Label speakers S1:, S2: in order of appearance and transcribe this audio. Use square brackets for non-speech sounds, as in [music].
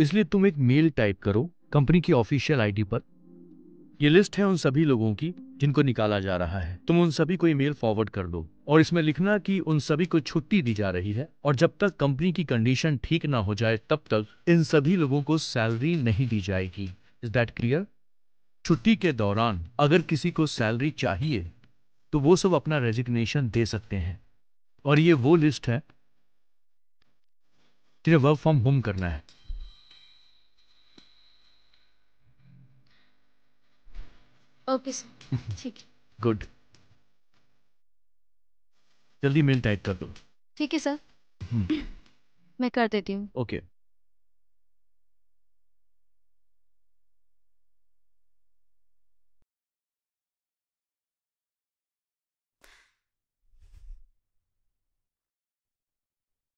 S1: इसलिए तुम एक मेल टाइप करो कंपनी की ऑफिशियल आईडी पर ये लिस्ट है उन सभी लोगों की जिनको निकाला जा रहा है तुम उन सभी को ईमेल फॉरवर्ड कर दो और इसमें लिखना कि उन सभी को छुट्टी दी जा रही है और जब तक कंपनी की कंडीशन ठीक ना हो जाए तब तक इन सभी लोगों को सैलरी नहीं दी जाएगी इज दैट क्लियर छुट्टी के दौरान अगर किसी को सैलरी चाहिए तो वो सब अपना रेजिग्नेशन दे सकते हैं और ये वो लिस्ट है जिन्हें वर्क फ्रॉम होम करना है
S2: ओके सर [laughs] ठीक है
S3: गुड जल्दी मेल टाइप कर दो
S2: ठीक है सर हम्म. मैं कर देती हूँ
S3: ओके okay.